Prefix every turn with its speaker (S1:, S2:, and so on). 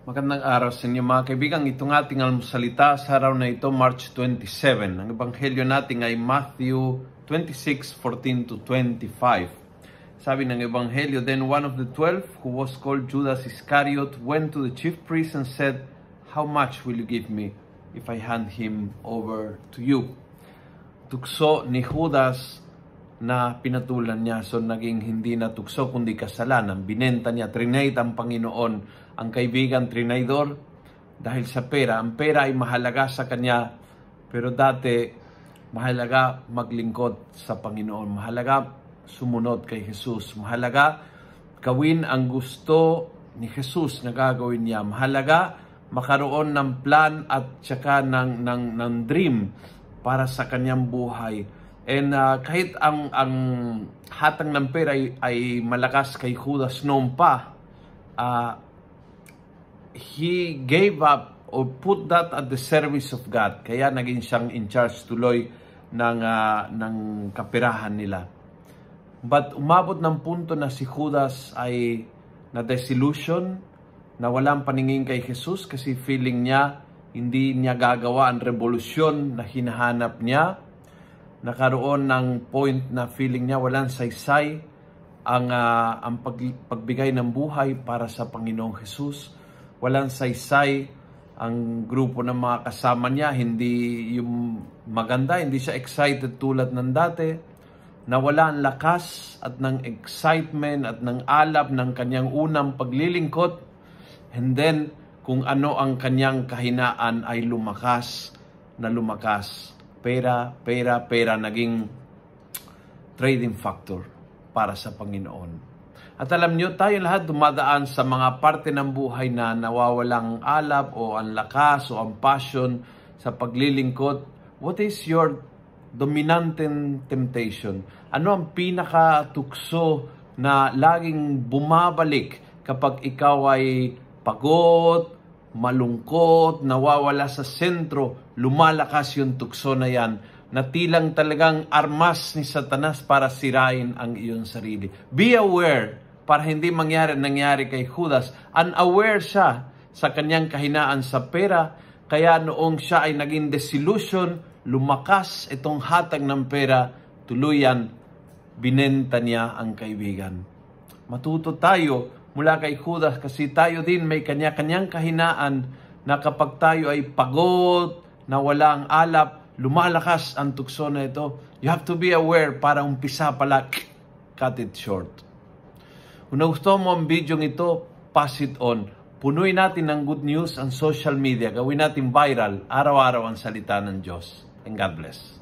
S1: Magandang araw sa inyo mga kaibigan. Itong ating almusalita sa araw na ito, March 27. Ang ebanghelyo natin ay Matthew 26:14 to 25. Sabi ng ebanghelyo, Then one of the twelve, who was called Judas Iscariot, went to the chief priest and said, How much will you give me if I hand him over to you? Tukso ni Judas na pinatulan niya. So naging hindi na tukso kundi kasalanan. Binenta niya, trinade ang Panginoon, ang kaibigan, trinador dahil sa pera. Ang pera ay mahalaga sa kanya pero dati mahalaga maglingkod sa Panginoon. Mahalaga sumunod kay Jesus. Mahalaga gawin ang gusto ni Jesus na gagawin niya. Mahalaga makaroon ng plan at tsaka ng, ng, ng dream para sa kanyang buhay And uh, kahit ang ang hatang ng pera ay, ay malakas kay Judas noon pa, uh, he gave up or put that at the service of God. Kaya naging siyang in charge tuloy ng uh, ng kapirahan nila. But umabot ng punto na si Judas ay na desillusion, na walang paningin kay Jesus kasi feeling niya hindi niya gagawa ang revolusyon na hinahanap niya nakaroon ng point na feeling niya walang saysay ang, uh, ang pag, pagbigay ng buhay para sa Panginoong Jesus. Walang saysay ang grupo ng mga kasama niya, hindi yung maganda, hindi siya excited tulad ng dati. Nawala ang lakas at ng excitement at ng alab ng kanyang unang paglilingkot. And then, kung ano ang kanyang kahinaan ay lumakas na lumakas pera, pera, pera naging trading factor para sa Panginoon. At alam nyo, tayo lahat dumadaan sa mga parte ng buhay na nawawalang alab o ang lakas o ang passion sa paglilingkod. What is your dominant temptation? Ano ang pinakatukso na laging bumabalik kapag ikaw ay pagod, malungkot, nawawala sa sentro, lumalakas yung tukso na yan na tilang talagang armas ni Satanas para sirain ang iyong sarili. Be aware para hindi mangyari nangyari kay Judas. Unaware siya sa kanyang kahinaan sa pera, kaya noong siya ay naging desillusion, lumakas itong hatag ng pera, tuluyan, binenta niya ang kaibigan. Matuto tayo mula kay Judas kasi tayo din may kanya-kanyang kahinaan na kapag tayo ay pagod, na wala ang alap, lumalakas ang tukso na ito. You have to be aware para umpisa pala, cut it short. Kung nagustuhan mo ang video ng ito, pass it on. Punuin natin ng good news ang social media. Gawin natin viral, araw-araw ang salita ng Diyos. And God bless.